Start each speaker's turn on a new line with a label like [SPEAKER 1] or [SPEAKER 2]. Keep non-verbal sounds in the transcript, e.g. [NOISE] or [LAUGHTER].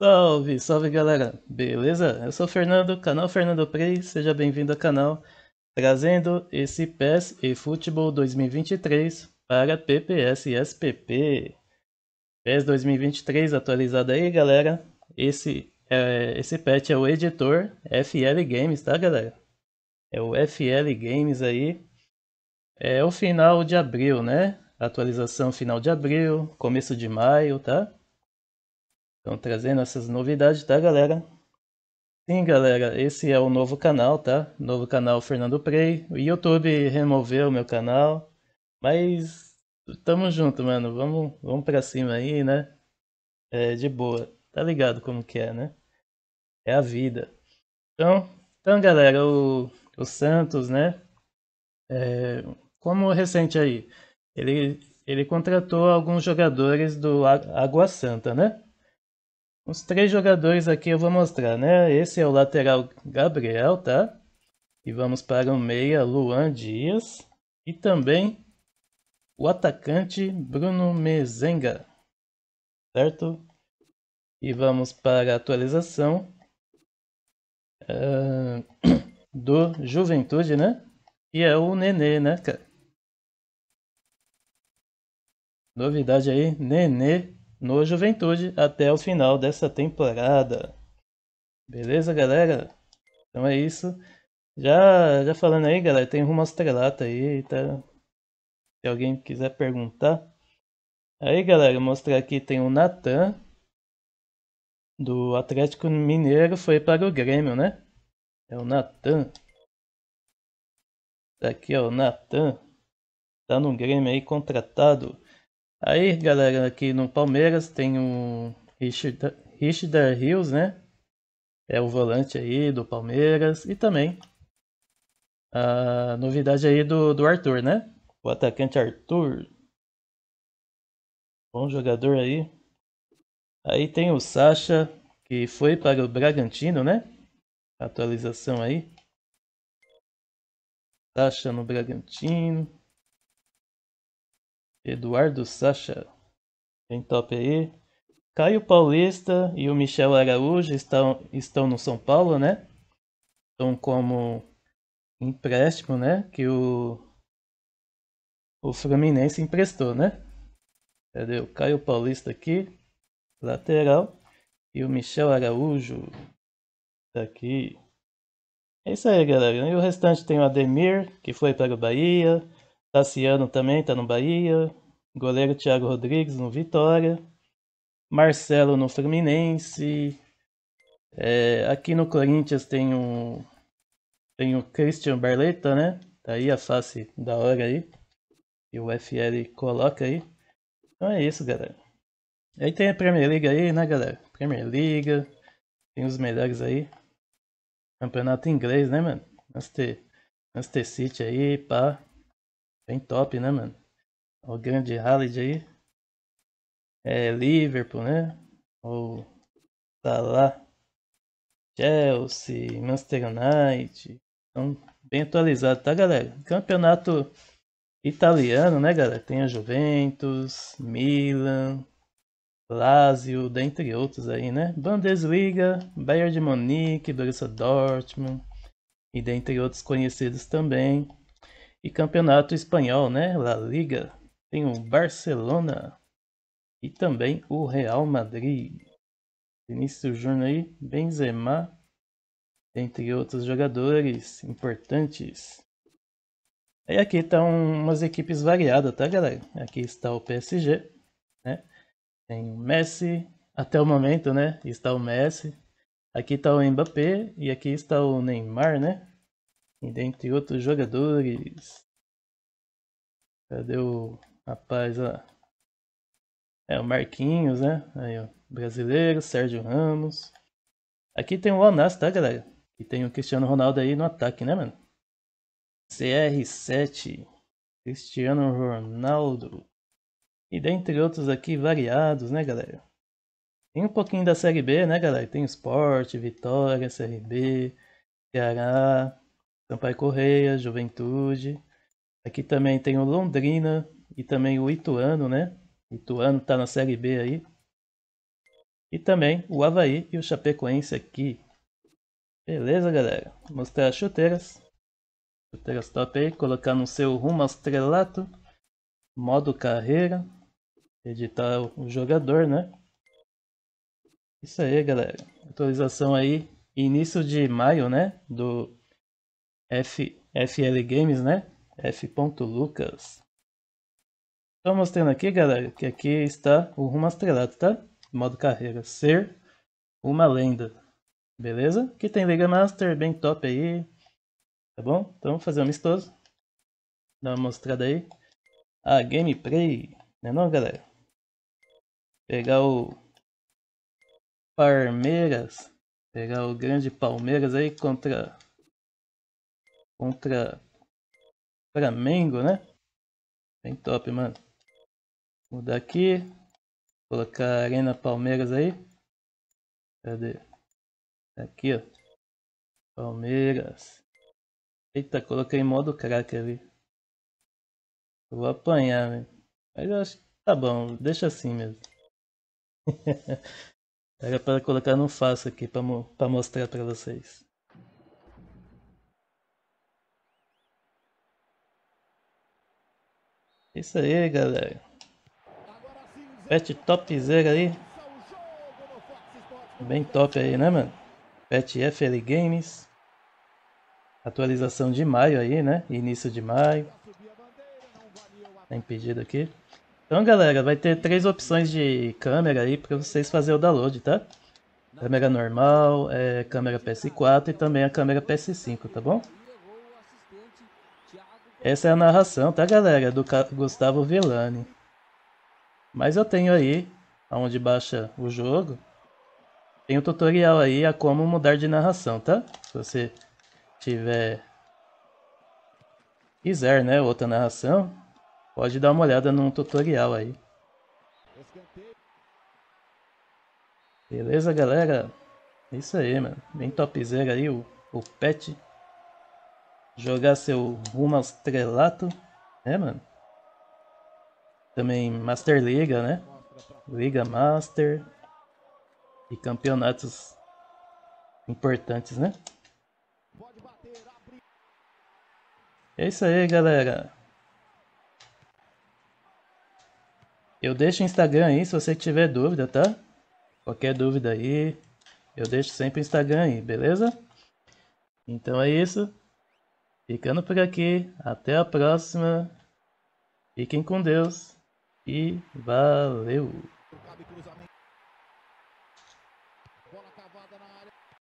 [SPEAKER 1] Salve, salve galera, beleza? Eu sou o Fernando, canal Fernando Prey, seja bem-vindo ao canal, trazendo esse PES e Futebol 2023 para PPS e SPP. PES 2023 atualizado aí galera, esse, é, esse patch é o editor FL Games, tá galera? É o FL Games aí, é o final de abril, né? Atualização final de abril, começo de maio, tá? Então, trazendo essas novidades, tá, galera? Sim, galera, esse é o novo canal, tá? Novo canal Fernando Prey. O YouTube removeu o meu canal, mas tamo junto, mano. Vamos, vamos pra cima aí, né? É, de boa. Tá ligado como que é, né? É a vida. Então, então galera, o, o Santos, né? É, como recente aí, ele, ele contratou alguns jogadores do Água Santa, né? Os três jogadores aqui eu vou mostrar, né? Esse é o lateral Gabriel, tá? E vamos para o meia, Luan Dias. E também o atacante Bruno Mezenga, certo? E vamos para a atualização uh, [CLEARS THROAT] do Juventude, né? E é o Nenê, né, cara? Novidade aí, Nenê no Juventude até o final dessa temporada. Beleza, galera? Então é isso. Já, já falando aí, galera, tem rumo estrelata aí, tá? Se alguém quiser perguntar. Aí, galera, mostrar aqui tem o Natan, do Atlético Mineiro, foi para o Grêmio, né? É o Natan. Tá aqui, ó, o Natan. Tá no Grêmio aí, contratado. Aí, galera, aqui no Palmeiras tem o Richard, Richard Rios, né? É o volante aí do Palmeiras. E também a novidade aí do, do Arthur, né? O atacante Arthur. Bom jogador aí. Aí tem o Sacha, que foi para o Bragantino, né? Atualização aí. Sacha no Bragantino. Eduardo Sacha. Quem top aí? Caio Paulista e o Michel Araújo estão, estão no São Paulo, né? Estão como empréstimo, né? Que o, o Fluminense emprestou, né? Cadê o Caio Paulista aqui? Lateral. E o Michel Araújo tá aqui. É isso aí, galera. E o restante tem o Ademir, que foi para o Bahia. Tassiano também está no Bahia. Goleiro Thiago Rodrigues no Vitória. Marcelo no Fluminense. É, aqui no Corinthians tem o, tem o Christian Barleta, né? Tá aí a face da hora aí. E o FL coloca aí. Então é isso, galera. Aí tem a Premier League aí, né, galera? Premier League. Tem os melhores aí. Campeonato inglês, né, mano? Manchester, Manchester City aí, pá. Bem top, né, mano? O grande Haaland aí. É Liverpool, né? Ou tá lá. Chelsea, Manchester United. Então, bem atualizado, tá, galera? Campeonato italiano, né, galera? Tem a Juventus, Milan, Lazio, dentre outros aí, né? Bundesliga, Bayern de Munique, Borussia Dortmund e dentre outros conhecidos também. E campeonato espanhol, né? La Liga. Tem o Barcelona e também o Real Madrid. Vinícius Júnior aí, Benzema, entre outros jogadores importantes. E aqui estão tá umas equipes variadas, tá galera? Aqui está o PSG, né? Tem o Messi, até o momento, né? Está o Messi. Aqui está o Mbappé e aqui está o Neymar, né? E dentre outros jogadores. Cadê o rapaz Ó. É o Marquinhos, né? Aí, ó. Brasileiro, Sérgio Ramos. Aqui tem o Onas, tá, galera? E tem o Cristiano Ronaldo aí no ataque, né, mano? CR7. Cristiano Ronaldo. E dentre outros aqui variados, né, galera? Tem um pouquinho da Série B, né, galera? Tem o Sport, Vitória, Série B, Ceará, Sampaio Correia, Juventude. Aqui também tem o Londrina e também o Ituano, né? Ituano tá na Série B aí. E também o Havaí e o Chapecoense aqui. Beleza, galera? mostrar as chuteiras. Chuteiras top aí. Colocar no seu rumo ao estrelato. Modo carreira. Editar o jogador, né? Isso aí, galera. Atualização aí. Início de maio, né? Do F, FL Games, né? F.Lucas. Estou mostrando aqui, galera, que aqui está o rumo astrelado, tá? Modo carreira, ser uma lenda. Beleza? Que tem Liga Master, bem top aí. Tá bom? Então vamos fazer um amistoso. Dá uma mostrada aí. A ah, gameplay. Né não, galera? Pegar o... Palmeiras. Pegar o grande Palmeiras aí contra contra Flamengo, né? Bem top, mano. Mudar aqui. Colocar Arena Palmeiras aí. Cadê? Tá aqui, ó. Palmeiras. Eita, coloquei em modo craque ali. vou apanhar, velho. Mas eu acho que tá bom, deixa assim mesmo. [LAUGHS] Era para colocar no faço aqui para mo mostrar para vocês. Isso aí, galera. Pet topzera aí. Bem top aí, né, mano? Pet FL Games. Atualização de maio aí, né? Início de maio. Tem tá pedido aqui. Então, galera, vai ter três opções de câmera aí para vocês fazerem o download, tá? Câmera normal, é, câmera PS4 e também a câmera PS5, tá bom? Essa é a narração, tá, galera? Do Gustavo Villani. Mas eu tenho aí, aonde baixa o jogo, tem um tutorial aí a como mudar de narração, tá? Se você tiver quiser, né, outra narração, pode dar uma olhada num tutorial aí. Beleza, galera? É isso aí, mano. Bem topzera aí o, o pet jogar seu rumo ao estrelato, né, mano? Também Master Liga, né? Liga Master e campeonatos importantes, né? É isso aí, galera. Eu deixo o Instagram aí se você tiver dúvida, tá? Qualquer dúvida aí, eu deixo sempre o Instagram aí, beleza? Então é isso. Ficando por aqui, até a próxima. Fiquem com Deus e valeu!